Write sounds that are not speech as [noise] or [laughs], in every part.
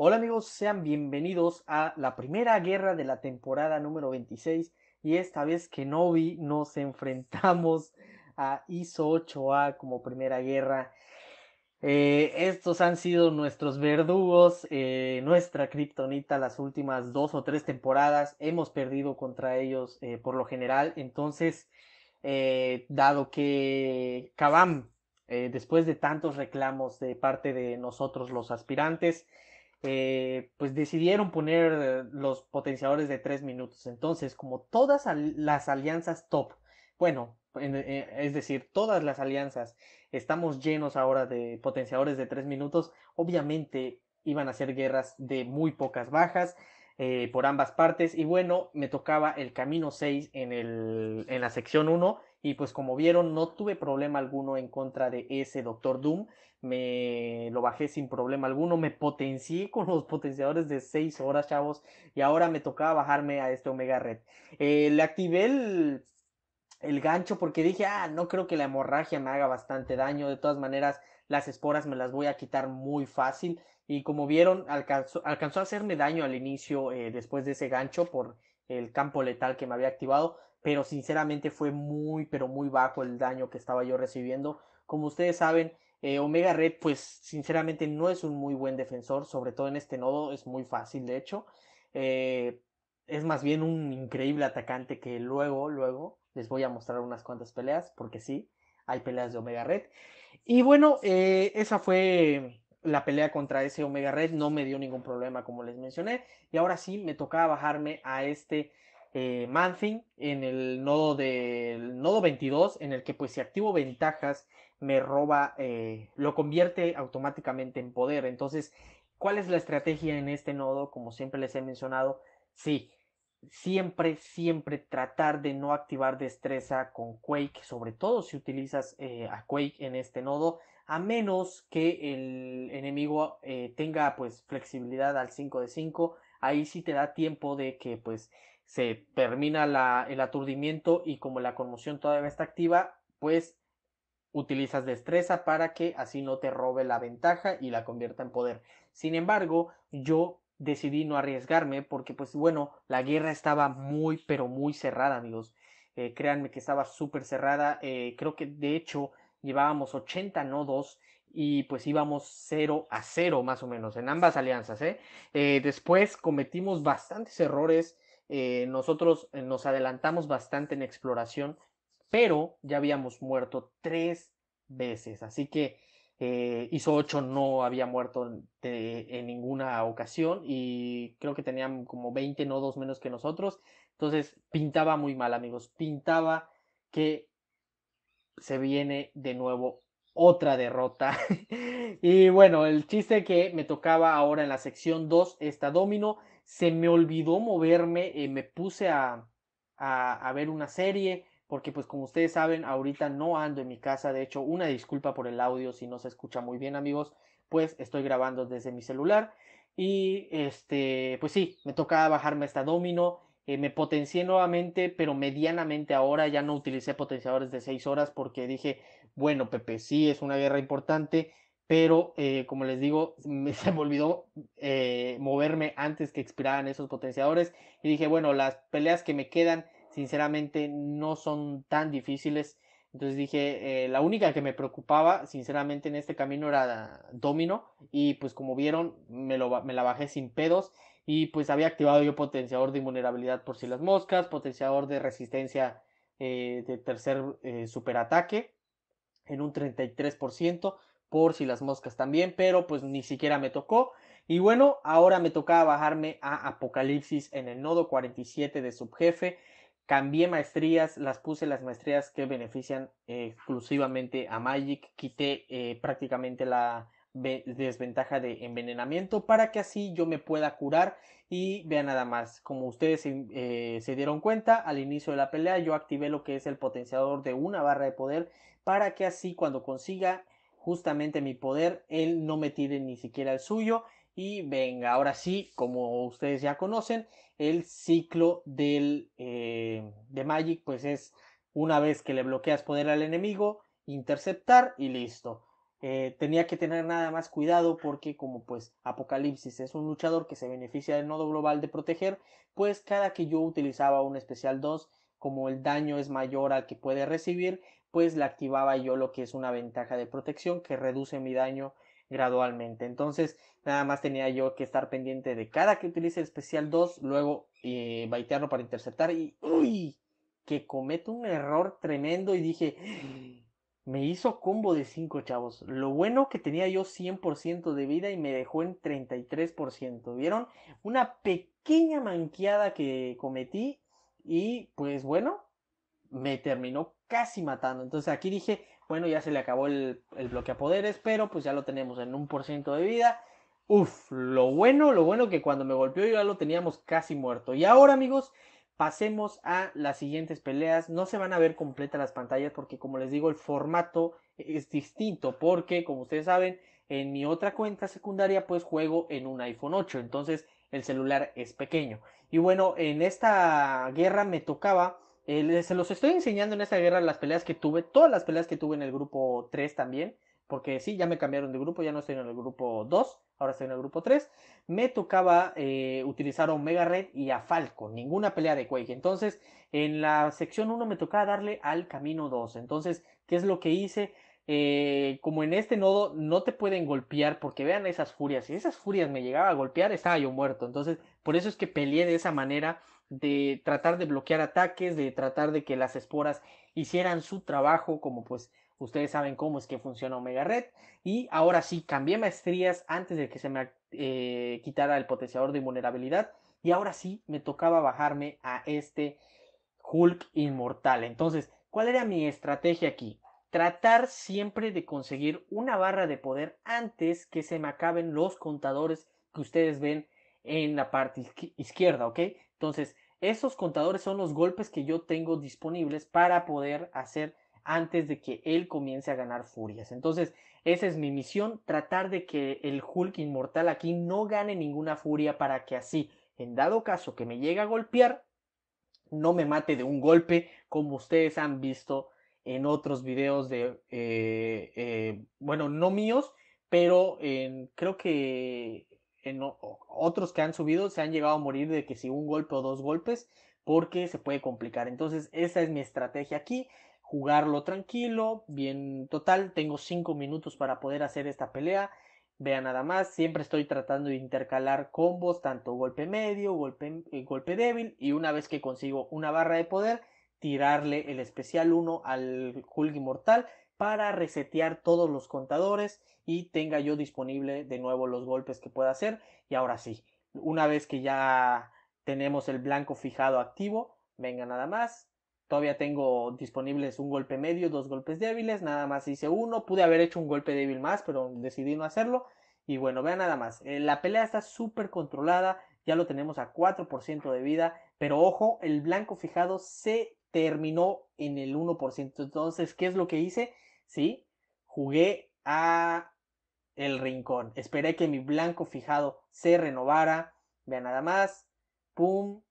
Hola amigos, sean bienvenidos a la primera guerra de la temporada número 26 y esta vez que vi nos enfrentamos a ISO 8A como primera guerra. Eh, estos han sido nuestros verdugos, eh, nuestra kriptonita las últimas dos o tres temporadas. Hemos perdido contra ellos eh, por lo general. Entonces, dado que Kabam, después de tantos reclamos de parte de nosotros los aspirantes, eh, pues decidieron poner eh, los potenciadores de 3 minutos. Entonces, como todas las alianzas top, bueno, eh, es decir, todas las alianzas estamos llenos ahora de potenciadores de 3 minutos, obviamente iban a ser guerras de muy pocas bajas. por ambas partes y bueno me tocaba el camino 6 en, en la sección 1 y pues como vieron, no tuve problema alguno en contra de ese Doctor Doom. Me lo bajé sin problema alguno. Me potencié [laughs] con los potenciadores de 6 horas, chavos. Y ahora me tocaba bajarme a este Omega Red. Eh, le activé el, el gancho porque dije, ah, no creo que la hemorragia me haga bastante daño. De todas maneras, las esporas me las voy a quitar muy fácil. Y como vieron, alcanzó, alcanzó a hacerme daño al inicio eh, después de ese gancho por el campo letal que me había activado pero sinceramente fue muy, pero muy bajo el daño que estaba yo recibiendo. Como ustedes saben, eh, Omega Red, pues sinceramente no es un muy buen defensor, sobre todo en este nodo, es muy fácil, de hecho. Eh, es más bien un increíble atacante que luego, luego les voy a mostrar unas cuantas peleas, porque sí, hay peleas de Omega Red. Y bueno, eh, esa fue la pelea contra ese Omega Red, no me dio ningún problema, como les mencioné. Y ahora sí, me tocaba bajarme a este eh, en el nodo del de, nodo 22, en el que pues si activo ventajas me roba, eh, lo convierte automáticamente en poder. Entonces, ¿cuál es la estrategia en este nodo? Como siempre les he mencionado, sí, siempre, siempre tratar de no activar destreza con Quake, sobre todo si utilizas eh, a Quake en este nodo, a menos que el enemigo eh, tenga pues flexibilidad al 5 de 5, ahí sí te da tiempo de que pues se termina el aturdimiento y como la conmoción todavía está activa, pues utilizas destreza para que así no te robe la ventaja y la convierta en poder. Sin embargo, yo decidí no arriesgarme porque pues bueno, la guerra estaba muy pero muy cerrada amigos. Eh, créanme que estaba súper cerrada. Eh, creo que de hecho llevábamos 80 nodos y pues íbamos 0 a 0 más o menos en ambas alianzas. ¿eh? después cometimos bastantes errores eh, nosotros eh, nos adelantamos bastante en exploración, pero ya habíamos muerto tres veces, así que eh, ISO 8 no había muerto en ninguna ocasión y creo que tenían como 20 nodos menos que nosotros, entonces pintaba muy mal amigos, pintaba que se viene de nuevo otra derrota. [laughs] y bueno, el chiste que me tocaba ahora en la sección 2, esta domino, se me olvidó moverme, eh, me puse a, a, ver una serie, porque pues como ustedes saben, ahorita no ando en mi casa, de hecho, una disculpa por el audio si no se escucha muy bien amigos, pues estoy grabando desde mi celular y este, pues sí, me tocaba bajarme esta domino, eh, me potencié nuevamente, pero medianamente ahora ya no utilicé potenciadores de 6 horas porque dije, bueno, Pepe, sí es una guerra importante, pero eh, como les digo, [laughs] se me olvidó eh, moverme antes que expiraran esos potenciadores y dije, bueno, las peleas que me quedan, sinceramente, no son tan difíciles. Entonces dije, eh, la única que me preocupaba, sinceramente, en este camino era Domino y pues como vieron, me, me la bajé sin pedos y pues había activado yo potenciador de invulnerabilidad por si las moscas, potenciador de resistencia de tercer superataque en un 33% por si las moscas también, pero pues ni siquiera me tocó. Y bueno, ahora me tocaba bajarme a Apocalipsis en el nodo 47 de subjefe. Cambié maestrías, las puse las maestrías que benefician exclusivamente a Magic. Quité eh, prácticamente la desventaja de envenenamiento para que así yo me pueda curar y vean nada más como ustedes eh, se dieron cuenta al inicio de la pelea yo activé lo que es el potenciador de una barra de poder para que así cuando consiga justamente mi poder, él no me tire ni siquiera el suyo. Y venga, ahora sí, como ustedes ya conocen, el ciclo del, eh, de Magic, pues es una vez que le bloqueas poder al enemigo, interceptar y listo. Eh, tenía que tener nada más cuidado porque como pues Apocalipsis es un luchador que se beneficia del nodo global de proteger, pues cada que yo utilizaba un especial 2 como el daño es mayor al que puede recibir, pues la activaba yo lo que es una ventaja de protección que reduce mi daño gradualmente. Entonces, nada más tenía yo que estar pendiente de cada que utilice el especial 2, luego eh, baitearlo para interceptar y ¡uy! Que cometo un error tremendo y dije, me hizo combo de 5 chavos. Lo bueno que tenía yo 100% de vida y me dejó en 33%. ¿Vieron? Una pequeña manqueada que cometí y pues bueno, me terminó casi matando. Entonces aquí dije, bueno, ya se le acabó el, bloque a poderes, pero pues ya lo tenemos en un por ciento de vida. Uf, lo bueno, lo bueno que cuando me golpeó ya lo teníamos casi muerto. Y ahora amigos, pasemos a las siguientes peleas. No se van a ver completas las pantallas porque como les digo, el formato es distinto porque como ustedes saben, en mi otra cuenta secundaria pues juego en un iPhone 8. Entonces el celular es pequeño. Y bueno, en esta guerra me tocaba, eh, se los estoy enseñando en esta guerra las peleas que tuve, todas las peleas que tuve en el grupo 3 también, porque sí, ya me cambiaron de grupo, ya no estoy en el grupo 2, ahora estoy en el grupo 3. Me tocaba eh, utilizar a Omega Red y a Falco, ninguna pelea de Quake. Entonces, en la sección 1 me tocaba darle al camino 2. Entonces, ¿qué es lo que hice? Eh, como en este nodo no te pueden golpear porque vean esas furias. Si esas furias me llegaba a golpear, estaba yo muerto. Entonces, por eso es que peleé de esa manera de tratar de bloquear ataques, de tratar de que las esporas hicieran su trabajo, como pues ustedes saben cómo es que funciona Omega Red. Y ahora sí, cambié maestrías antes de que se me eh, quitara el potenciador de vulnerabilidad. Y ahora sí, me tocaba bajarme a este Hulk inmortal. Entonces, ¿cuál era mi estrategia aquí? tratar siempre de conseguir una barra de poder antes que se me acaben los contadores que ustedes ven en la parte izquierda, ¿ok? Entonces, esos contadores son los golpes que yo tengo disponibles para poder hacer antes de que él comience a ganar furias. Entonces, esa es mi misión, tratar de que el Hulk inmortal aquí no gane ninguna furia para que así, en dado caso que me llegue a golpear, no me mate de un golpe como ustedes han visto en otros videos de, eh, eh, bueno, no míos, pero creo que en otros que han subido se han llegado a morir de que si un golpe o dos golpes, porque se puede complicar. Entonces, esa es mi estrategia aquí, jugarlo tranquilo, bien total, tengo cinco minutos para poder hacer esta pelea. vea nada más, siempre estoy tratando de intercalar combos, tanto golpe medio, golpe, eh, golpe débil, y una vez que consigo una barra de poder, tirarle el especial 1 al Hulk Inmortal para resetear todos los contadores y tenga yo disponible de nuevo los golpes que pueda hacer. Y ahora sí, una vez que ya tenemos el blanco fijado activo, venga nada más. Todavía tengo disponibles un golpe medio, dos golpes débiles, nada más hice uno. Pude haber hecho un golpe débil más, pero decidí no hacerlo. Y bueno, vean nada más. Eh, la pelea está súper controlada, ya lo tenemos a 4% de vida, pero ojo, el blanco fijado se terminó en el 1%. Entonces, ¿qué es lo que hice? Sí, jugué a el rincón. Esperé que mi blanco fijado se renovara. Vean nada más. Pum.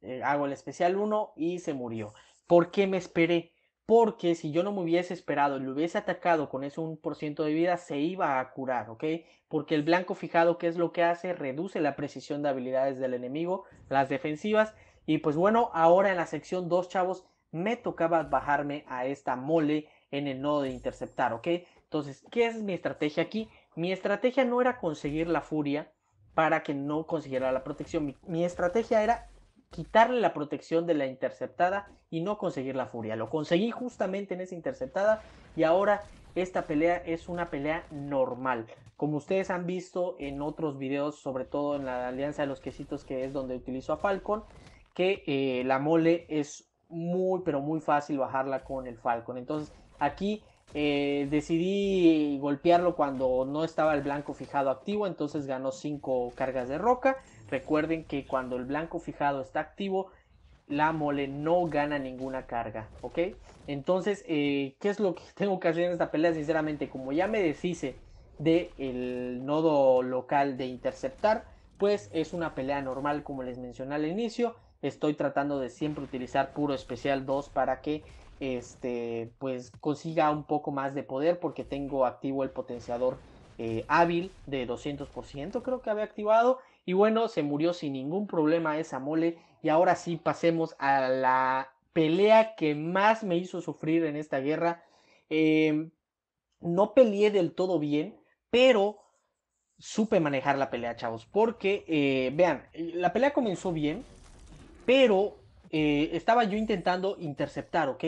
Eh, hago el especial 1 y se murió. ¿Por qué me esperé? Porque si yo no me hubiese esperado y lo hubiese atacado con ese 1% de vida, se iba a curar, ¿ok? Porque el blanco fijado, ¿qué es lo que hace? Reduce la precisión de habilidades del enemigo, las defensivas, y pues bueno, ahora en la sección 2, chavos, me tocaba bajarme a esta mole en el nodo de interceptar, ¿ok? Entonces, ¿qué es mi estrategia aquí? Mi estrategia no era conseguir la furia para que no consiguiera la protección. Mi, estrategia era quitarle la protección de la interceptada y no conseguir la furia. Lo conseguí justamente en esa interceptada y ahora esta pelea es una pelea normal. Como ustedes han visto en otros videos, sobre todo en la Alianza de los Quesitos, que es donde utilizo a Falcon, que eh, la mole es muy, pero muy fácil bajarla con el Falcon. Entonces aquí eh, decidí golpearlo cuando no estaba el blanco fijado activo, entonces ganó 5 cargas de roca. Recuerden que cuando el blanco fijado está activo, la mole no gana ninguna carga, ¿ok? Entonces, eh, ¿qué es lo que [laughs] tengo que hacer en esta pelea? Sinceramente, como ya me deshice del nodo local de interceptar, pues es una pelea normal como les mencioné al inicio. Estoy tratando de siempre utilizar puro especial 2 para que este, pues consiga un poco más de poder porque tengo activo el potenciador eh, hábil de 200% creo que había activado y bueno se murió sin ningún problema esa mole y ahora sí pasemos a la pelea que más me hizo sufrir en esta guerra em, no peleé del todo bien pero supe manejar la pelea chavos porque eh, vean la pelea comenzó bien pero eh, estaba yo intentando interceptar, ¿ok?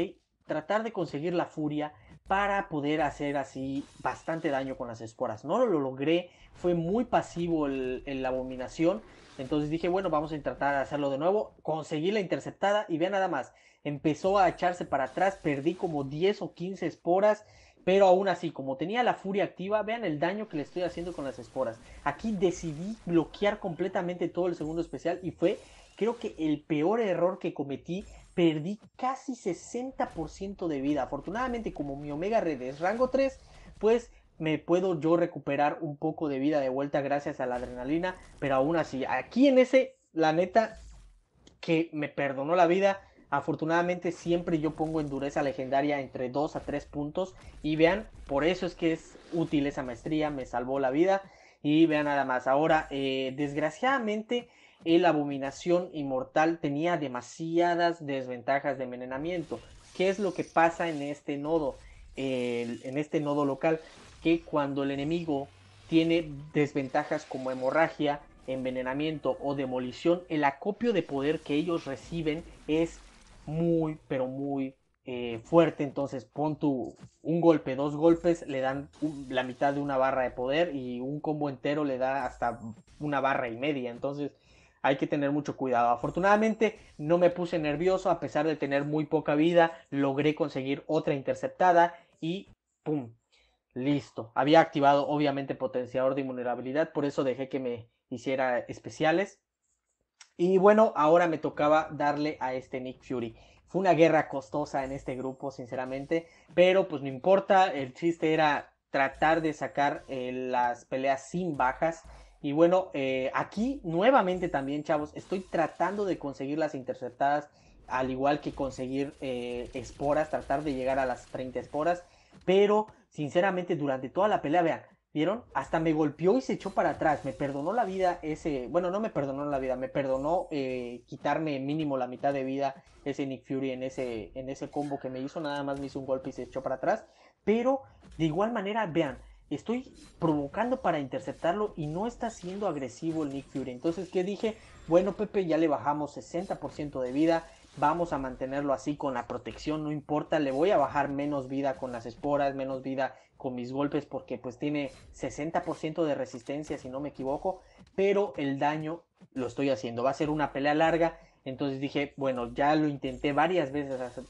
Tratar de conseguir la furia para poder hacer así bastante daño con las esporas. No lo logré, fue muy pasivo la abominación. Entonces dije, bueno, vamos a intentar hacerlo de nuevo. Conseguí la interceptada y vean nada más. Empezó a echarse para atrás, perdí como 10 o 15 esporas. Pero aún así, como tenía la furia activa, vean el daño que le estoy haciendo con las esporas. Aquí decidí bloquear completamente todo el segundo especial y fue creo que el peor error que cometí, perdí casi 60% de vida. Afortunadamente, como mi Omega Red es rango 3, pues me puedo yo recuperar un poco de vida de vuelta gracias a la adrenalina. Pero aún así, aquí en ese, la neta, que me perdonó la vida. Afortunadamente siempre yo pongo en dureza legendaria entre 2 a 3 puntos. Y vean, por eso es que es útil esa maestría, me salvó la vida. Y vean nada más, ahora, eh, desgraciadamente el abominación inmortal tenía demasiadas desventajas de envenenamiento. ¿Qué es lo que pasa en este nodo? en este nodo local, que cuando el enemigo tiene desventajas como hemorragia, envenenamiento o demolición, el acopio de poder que ellos reciben es muy, pero muy eh, fuerte. Entonces pon tu un golpe, dos golpes, le dan la mitad de una barra de poder y un combo entero le da hasta una barra y media. Entonces hay que tener mucho cuidado. Afortunadamente no me puse nervioso, a pesar de tener muy poca vida, logré conseguir otra interceptada y ¡pum! Listo. Había activado obviamente potenciador de invulnerabilidad, por eso dejé que me hiciera especiales. Y bueno, ahora me tocaba darle a este Nick Fury. Fue una guerra costosa en este grupo, sinceramente, pero pues no importa, el chiste era tratar de sacar eh, las peleas sin bajas y bueno, eh, aquí nuevamente también, chavos, estoy tratando de conseguir las interceptadas, al igual que conseguir eh, esporas, tratar de llegar a las 30 esporas. Pero, sinceramente, durante toda la pelea, vean, ¿vieron? Hasta me golpeó y se echó para atrás. Me perdonó la vida ese, bueno, no me perdonó la vida, me perdonó eh, quitarme mínimo la mitad de vida ese Nick Fury en ese, en ese combo que me hizo. Nada más me hizo un golpe y se echó para atrás. Pero, de igual manera, vean, estoy provocando para interceptarlo y no está siendo agresivo el Nick Fury. Entonces, ¿qué dije? Bueno, Pepe, ya le bajamos 60% de vida, vamos a mantenerlo así con la protección, no importa, le voy a bajar menos vida con las esporas, menos vida con mis golpes, porque pues tiene 60% de resistencia, si no me equivoco, pero el daño lo estoy haciendo, va a ser una pelea larga, entonces dije, bueno, ya lo intenté varias veces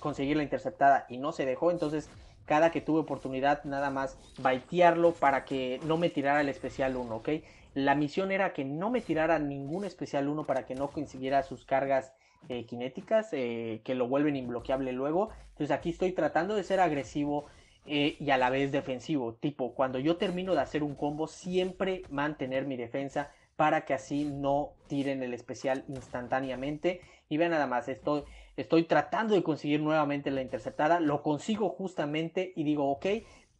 conseguir la interceptada y no se dejó, entonces cada que tuve oportunidad nada más baitearlo para que no me tirara el especial 1, ¿ok? La misión era que no me tirara ningún especial 1 para que no consiguiera sus cargas eh, cinéticas, eh, que lo vuelven inbloqueable luego. Entonces aquí estoy tratando de ser agresivo eh, y a la vez defensivo. Tipo, cuando yo termino de hacer un combo, siempre mantener mi defensa para que así no tiren el especial instantáneamente. Y vean nada más, estoy Estoy tratando de conseguir nuevamente la interceptada, lo consigo justamente y digo, ok,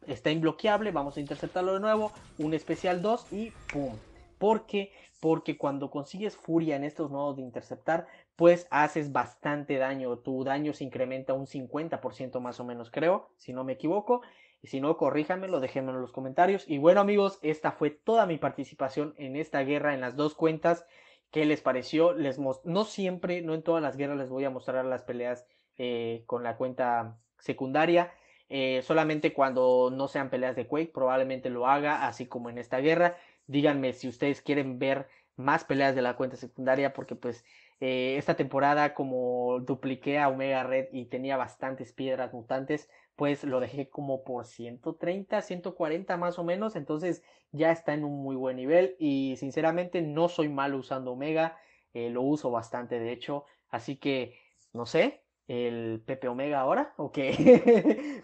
está imbloqueable, vamos a interceptarlo de nuevo, un especial 2 y ¡pum! ¿Por qué? Porque cuando consigues furia en estos modos de interceptar, pues haces bastante daño. Tu daño se incrementa un 50% más o menos, creo, si no me equivoco. Y si no, lo déjenmelo en los comentarios. Y bueno, amigos, esta fue toda mi participación en esta guerra en las dos cuentas qué les pareció. Les no siempre, no en todas las guerras les voy a mostrar las peleas eh, con la cuenta secundaria. Eh, solamente cuando no sean peleas de Quake, probablemente lo haga, así como en esta guerra. Díganme si ustedes quieren ver más peleas de la cuenta secundaria, porque pues eh, esta temporada como dupliqué a Omega Red y tenía bastantes piedras mutantes, pues lo dejé como por 130, 140 más o menos, entonces ya está en un muy buen nivel y sinceramente no soy malo usando Omega, eh, lo uso bastante de hecho, así que no sé, el Pepe Omega ahora o [laughs]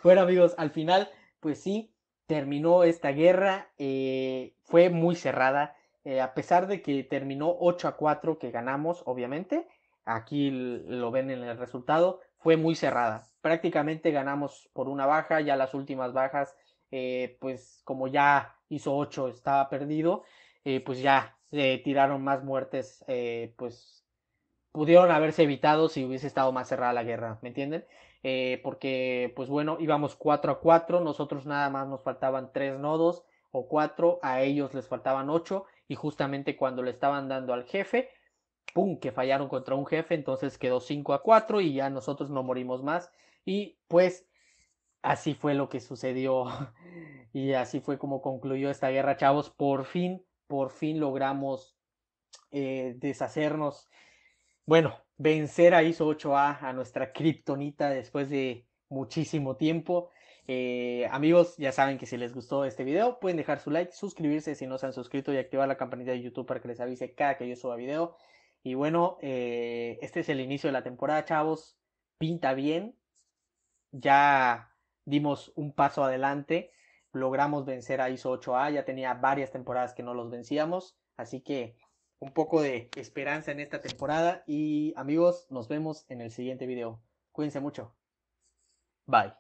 bueno amigos, al final pues sí, terminó esta guerra, eh, fue muy cerrada, eh, a pesar de que terminó 8 a 4 que ganamos obviamente, aquí lo ven en el resultado, fue muy cerrada prácticamente ganamos por una baja, ya las últimas bajas, eh, pues como ya hizo 8, estaba perdido, eh, pues ya se tiraron más muertes, eh, pues pudieron haberse evitado si hubiese estado más cerrada la guerra, ¿me entienden? porque, pues bueno, íbamos 4 a 4, nosotros nada más nos faltaban 3 nodos o 4, a ellos les faltaban 8 y justamente cuando le estaban dando al jefe, ¡pum!, que fallaron contra un jefe, entonces quedó 5 a 4 y ya nosotros no morimos más. Y pues así fue lo que sucedió [laughs] y así fue como concluyó esta guerra, chavos. Por fin, por fin logramos eh, deshacernos, bueno, vencer a ISO 8A, a nuestra kriptonita después de muchísimo tiempo. Eh, amigos, ya saben que si les gustó este video, pueden dejar su like, suscribirse si no se han suscrito y activar la campanita de YouTube para que les avise cada que yo suba video. Y bueno, eh, este es el inicio de la temporada, chavos. Pinta bien, ya dimos un paso adelante, logramos vencer a ISO 8A, ya tenía varias temporadas que no los vencíamos, así que un poco de esperanza en esta temporada y amigos, nos vemos en el siguiente video. Cuídense mucho. Bye.